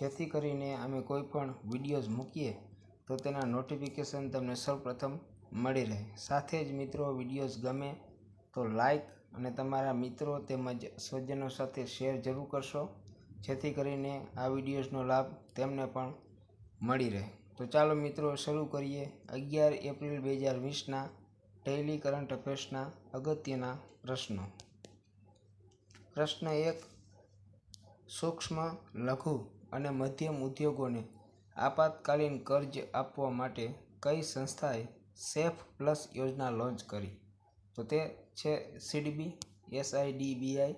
જેથી કરીને અમે કોઈ પણ વિડીયોઝ મૂકીએ તો તેના નોટિફિકેશન તમને સૌપ્રથમ મળી રહે સાથે જ મિત્રો વિડીયોઝ ગમે તો લાઈક અને તમારા મિત્રો તેમજ સ્વજનો સાથે શેર જરૂર કરશો જેથી કરીને આ વિડીયોઝનો લાભ તેમને પણ મળી રહે તો ચાલો મિત્રો શરૂ કરીએ અગિયાર એપ્રિલ બે હજાર વીસના ડેઇલી કરંટ અફેર્સના અગત્યના પ્રશ્નો પ્રશ્ન એક સૂક્ષ્મ લઘુ અને મધ્યમ ઉદ્યોગોને આપાતકાલીન કર્જ આપવા માટે કઈ સંસ્થાએ સેફ પ્લસ યોજના લોન્ચ કરી તો તે છે સીડીબી એસઆઈડીબીઆઈ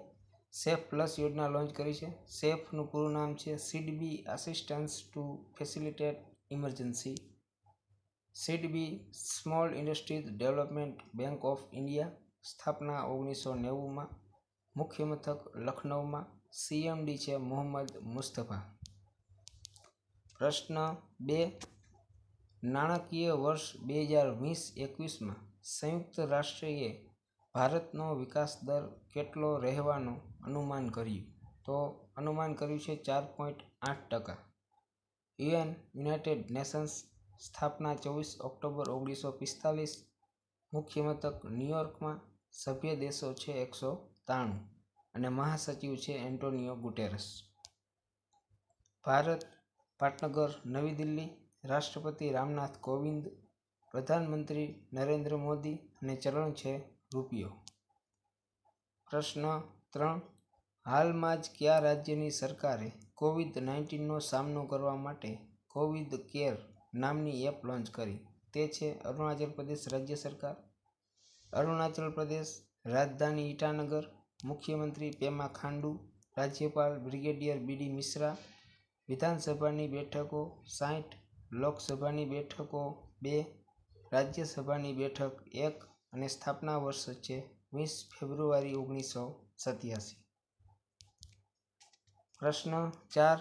સેફ પ્લસ યોજના લોન્ચ કરી છે સેફનું પૂરું નામ છે SIDBI assistance to facilitate emergency SIDBI small industries development bank of India સ્થાપના ઓગણીસો નેવુંમાં મુખ્યમથક મથક લખનૌમાં સીએમડી છે મોહમ્મદ મુસ્તફા પ્રશ્ન બે નાણાકીય વર્ષ બે હજાર વીસ એકવીસમાં સંયુક્ત રાષ્ટ્રએ ભારતનો વિકાસ દર કેટલો રહેવાનું અનુમાન કર્યું તો અનુમાન કર્યું છે ચાર પોઈન્ટ આઠ ટકા યુએન યુનાઇટેડ નેશન્સ સ્થાપના ચોવીસ ઓક્ટોબર ઓગણીસો પિસ્તાલીસ મુખ્ય મથક ન્યૂયોર્કમાં સભ્ય દેશો છે એકસો ત્રાણું અને મહાસચિવ છે એન્ટોનિયો ગુટેરસ ભારત પાટનગર નવી દિલ્હી રાષ્ટ્રપતિ રામનાથ કોવિંદ પ્રધાનમંત્રી નરેન્દ્ર મોદી અને ચલણ છે રૂપિયો પ્રશ્ન ત્રણ હાલમાં જ કયા રાજ્યની સરકારે કોવિડ નાઇન્ટીનનો સામનો કરવા માટે કોવિડ કેર નામની એપ લોન્ચ કરી તે છે અરુણાચલ પ્રદેશ રાજ્ય સરકાર અરુણાચલ પ્રદેશ રાજધાની ઈટાનગર મુખ્યમંત્રી પેમા ખાંડુ રાજ્યપાલ બ્રિગેડિયર બીડી મિશ્રા વિધાનસભાની બેઠકો સાઠ લોકસભાની બેઠકો બે રાજ્યસભાની બેઠક એક અને સ્થાપના વર્ષ છે વીસ ફેબ્રુઆરી ઓગણીસો સત્યાસી પ્રશ્ન ચાર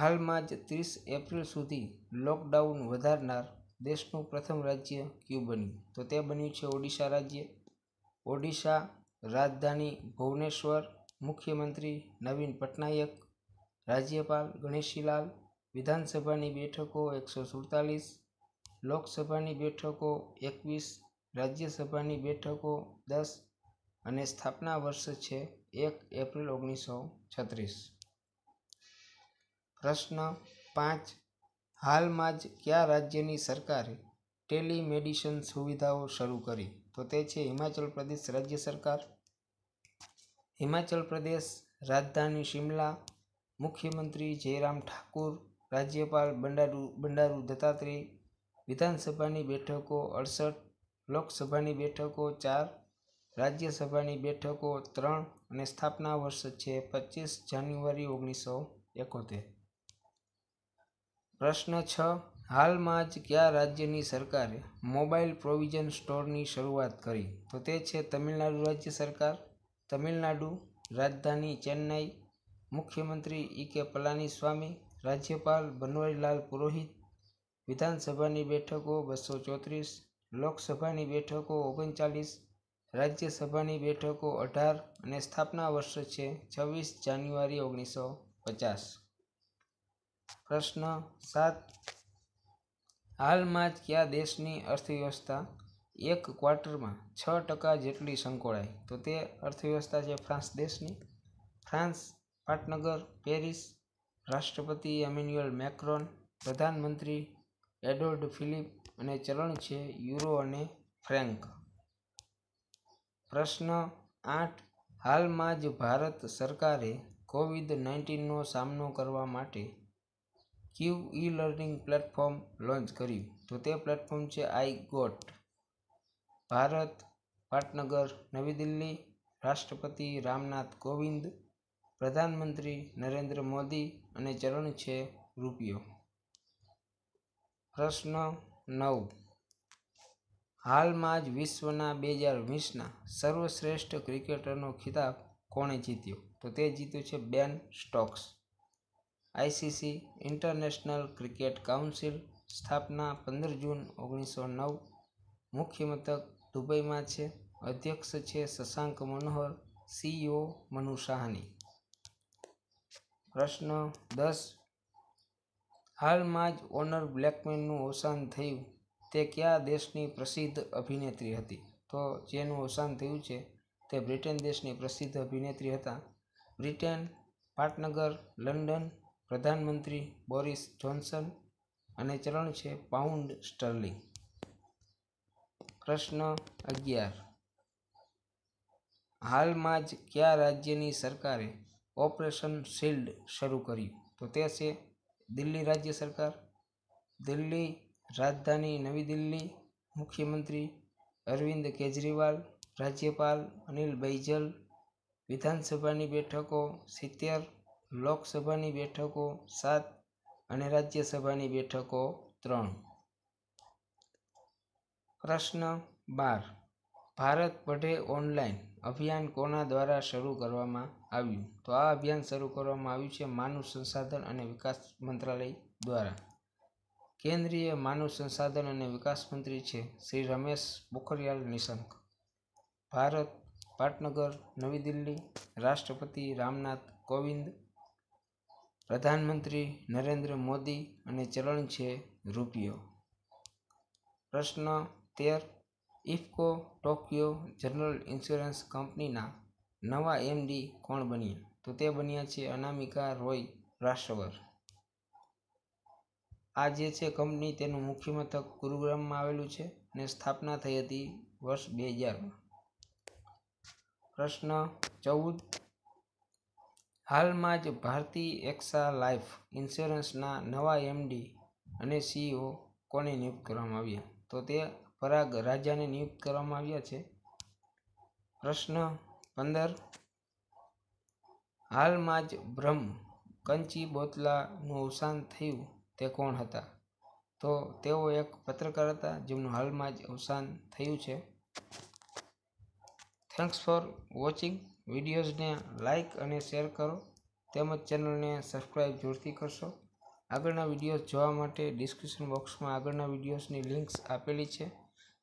હાલમાં જ ત્રીસ એપ્રિલ સુધી લોકડાઉન વધારનાર દેશનું પ્રથમ રાજ્ય કયું બન્યું તો તે બન્યું છે ઓડિશા રાજ્ય ઓડિશા રાજધાની ભુવનેશ્વર મુખ્યમંત્રી નવીન પટનાયક રાજ્યપાલ ગણેશીલાલ વિધાનસભાની બેઠકો એકસો સુડતાલીસ લોકસભાની બેઠકો એકવીસ રાજ્યસભાની બેઠકો દસ અને સ્થાપના વર્ષ છે એક એપ્રિલ ઓગણીસો છત્રીસ પ્રશ્ન પાંચ હાલમાં જ કયા રાજ્યની સરકારે ટેલિમેડિસિન સુવિધાઓ શરૂ કરી તો તે છે હિમાચલ પ્રદેશ રાજ્ય સરકાર હિમાચલ પ્રદેશ રાજધાની શિમલા મુખ્યમંત્રી જયરામ ઠાકુર રાજ્યપાલ બંડારુ બંડારુ દત્તાત્રેય વિધાનસભાની બેઠકો અડસઠ લોકસભાની બેઠકો ચાર રાજ્યસભાની બેઠકો ત્રણ અને સ્થાપના વર્ષ છે પચીસ જાન્યુઆરી ઓગણીસો એકોતેર પ્રશ્ન છ હાલમાં જ કયા રાજ્યની સરકારે મોબાઈલ પ્રોવિઝન સ્ટોરની શરૂઆત કરી તો તે છે તમિલનાડુ રાજ્ય સરકાર તમિલનાડુ રાજધાની ચેન્નઈ મુખ્યમંત્રી ઈ કે પલાનીસ્વામી રાજ્યપાલ બનવારીલાલ પુરોહિત વિધાનસભાની બેઠકો બસો ચોત્રીસ લોકસભાની બેઠકો ઓગણચાલીસ રાજ્યસભાની બેઠકો અઢાર અને સ્થાપના વર્ષ છે છવ્વીસ જાન્યુઆરી ઓગણીસો પચાસ પ્રશ્ન સાત હાલમાં જ કયા દેશની અર્થવ્યવસ્થા એક ક્વાર્ટરમાં છ ટકા જેટલી સંકોળાય તો તે અર્થવ્યવસ્થા છે ફ્રાન્સ દેશની ફ્રાન્સ પાટનગર પેરિસ રાષ્ટ્રપતિ એમિન્યુઅલ મેક્રોન પ્રધાનમંત્રી એડોલ્ડ ફિલિપ અને ચલણ છે યુરો અને ફ્રેન્ક પ્રશ્ન આઠ હાલમાં જ ભારત સરકારે કોવિડ નાઇન્ટીનનો સામનો કરવા માટે ક્યુ ઈ લર્નિંગ પ્લેટફોર્મ લોન્ચ કર્યું તો તે પ્લેટફોર્મ છે આઈ ગોટ ભારત પાટનગર નવી દિલ્હી રાષ્ટ્રપતિ રામનાથ કોવિંદ પ્રધાનમંત્રી નરેન્દ્ર મોદી અને ચરણ છે રૂપિયો પ્રશ્ન નવ હાલમાં જ વિશ્વના બે હજાર વીસના સર્વશ્રેષ્ઠ ક્રિકેટરનો ખિતાબ કોણે જીત્યો તો તે જીત્યો છે Ben Stokes ICC international cricket council સ્થાપના પંદર જૂન ઓગણીસો નવ મુખ્ય મથક દુબઈમાં છે અધ્યક્ષ છે શશાંક મનોહર સીઈઓ મનુ સાહની પ્રશ્ન દસ હાલમાં જ ઓનર બ્લેકમેનનું અવસાન થયું તે કયા દેશની પ્રસિદ્ધ અભિનેત્રી હતી તો જેનું અવસાન થયું છે તે બ્રિટન દેશની પ્રસિદ્ધ અભિનેત્રી હતા બ્રિટન પાટનગર લંડન પ્રધાનમંત્રી બોરિસ જોન્સન અને ચલણ છે પાઉન્ડ સ્ટર્લિંગ પ્રશ્ન અગિયાર હાલમાં જ કયા રાજ્યની સરકારે ઓપરેશન શિલ્ડ શરૂ કર્યું તો તે છે દિલ્હી રાજ્ય સરકાર દિલ્હી રાજધાની નવી દિલ્હી મુખ્યમંત્રી અરવિંદ કેજરીવાલ રાજ્યપાલ અનિલ બૈજલ વિધાનસભાની બેઠકો સિત્તેર લોકસભાની બેઠકો સાત અને રાજ્યસભાની બેઠકો ત્રણ પ્રશ્ન બાર ભારત પઢે ઓનલાઈન અભિયાન કોના દ્વારા શરૂ કરવામાં આવ્યું તો આ અભિયાન શરૂ કરવામાં આવ્યું છે માનવ સંસાધન અને વિકાસ મંત્રાલય દ્વારા કેન્દ્રીય માનવ સંસાધન અને વિકાસ મંત્રી છે શ્રી રમેશ પોખરિયાલ નિશંક ભારત પાટનગર નવી દિલ્હી રાષ્ટ્રપતિ રામનાથ કોવિંદ પ્રધાનમંત્રી નરેન્દ્ર મોદી અને ચલણ છે રૂપિયો પ્રશ્ન તેર ઇફકો ટોક્યો જનરલ ઇન્સ્યોરન્સ કંપનીના નવા એમડી કોણ બન્યા તો તે બન્યા છે અનામિકા રોય રાષ્ટ્રવર આ જે છે કંપની તેનું મુખ્ય મથક ગુરુગ્રામમાં આવેલું છે અને સ્થાપના થઈ હતી વર્ષ બે હજારમાં પ્રશ્ન ચૌદ હાલમાં જ ભારતી એક્સા લાઈફ ઇન્સ્યોરન્સના નવા એમડી અને સીઈઓ કોને નિયુક્ત કરવામાં આવ્યા તો તે પરાગ રાજાને નિયુક્ત કરવામાં આવ્યા છે પ્રશ્ન પંદર હાલમાં જ બ્રહ્મ કંચી બોતલાનું અવસાન થયું તે કોણ હતા તો તેઓ એક પત્રકાર હતા જેમનું હાલમાં જ અવસાન થયું છે થેન્ક્સ ફોર વોચિંગ વિડીયોઝને લાઇક અને શેર કરો તેમજ ચેનલને સબસ્ક્રાઈબ જોરથી કરશો આગળના વિડીયોઝ જોવા માટે ડિસ્ક્રિપ્શન બોક્સમાં આગળના વિડીયોઝની લિંક્સ આપેલી છે